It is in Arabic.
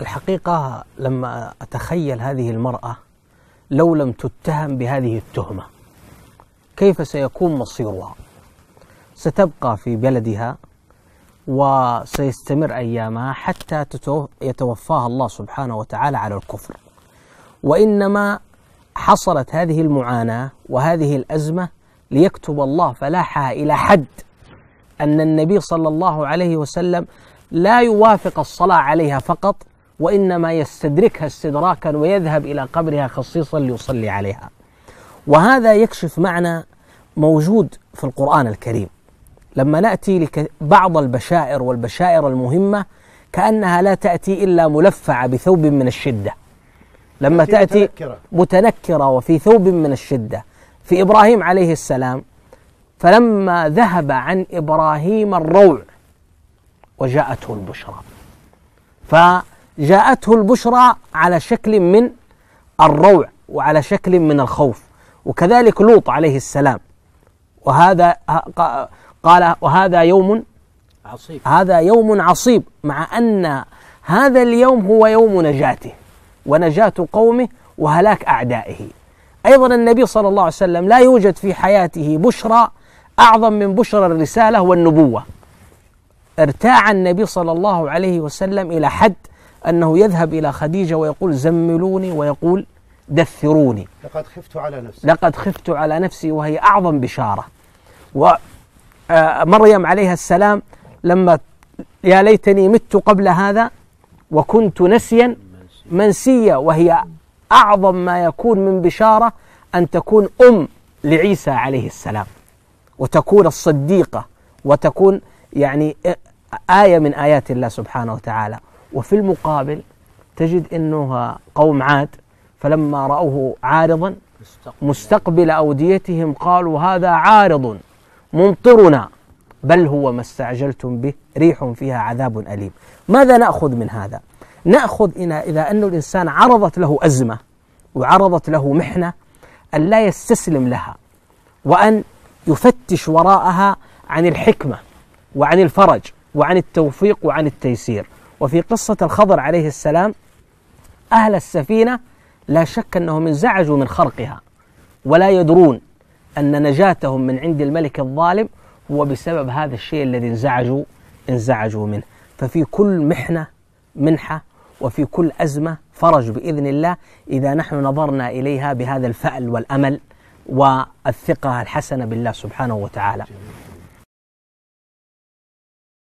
الحقيقة لما أتخيل هذه المرأة لو لم تتهم بهذه التهمة كيف سيكون مصيرها؟ ستبقى في بلدها وسيستمر أيامها حتى يتوفاها الله سبحانه وتعالى على الكفر وإنما حصلت هذه المعاناة وهذه الأزمة ليكتب الله فلاحها إلى حد أن النبي صلى الله عليه وسلم لا يوافق الصلاة عليها فقط وإنما يستدركها استدراكا ويذهب إلى قبرها خصيصا ليصلي عليها وهذا يكشف معنى موجود في القرآن الكريم لما نأتي لبعض البشائر والبشائر المهمة كأنها لا تأتي إلا ملفعة بثوب من الشدة لما تأتي متنكرة. متنكرة وفي ثوب من الشدة في إبراهيم عليه السلام فلما ذهب عن إبراهيم الروع وجاءته البشرى جاءته البشرى على شكل من الروع وعلى شكل من الخوف وكذلك لوط عليه السلام وهذا قال وهذا يوم عصيب هذا يوم عصيب مع أن هذا اليوم هو يوم نجاته ونجاة قومه وهلاك أعدائه أيضا النبي صلى الله عليه وسلم لا يوجد في حياته بشرى أعظم من بشرى الرسالة والنبوة ارتاع النبي صلى الله عليه وسلم إلى حد أنه يذهب إلى خديجة ويقول زملوني ويقول دثروني لقد خفت على نفسي لقد خفت على نفسي وهي أعظم بشارة ومريم آه، عليها السلام لما يا ليتني مت قبل هذا وكنت نسيا منسيا وهي أعظم ما يكون من بشارة أن تكون أم لعيسى عليه السلام وتكون الصديقة وتكون يعني آية من آيات الله سبحانه وتعالى وفي المقابل تجد انه قوم عاد فلما راوه عارضا مستقبل اوديتهم قالوا هذا عارض ممطرنا بل هو ما استعجلتم به ريح فيها عذاب اليم. ماذا ناخذ من هذا؟ ناخذ اذا ان الانسان عرضت له ازمه وعرضت له محنه ان لا يستسلم لها وان يفتش وراءها عن الحكمه وعن الفرج وعن التوفيق وعن التيسير وفي قصة الخضر عليه السلام أهل السفينة لا شك أنهم انزعجوا من خرقها ولا يدرون أن نجاتهم من عند الملك الظالم هو بسبب هذا الشيء الذي انزعجوا انزعجوا منه ففي كل محنة منحة وفي كل أزمة فرج بإذن الله إذا نحن نظرنا إليها بهذا الفأل والأمل والثقة الحسنة بالله سبحانه وتعالى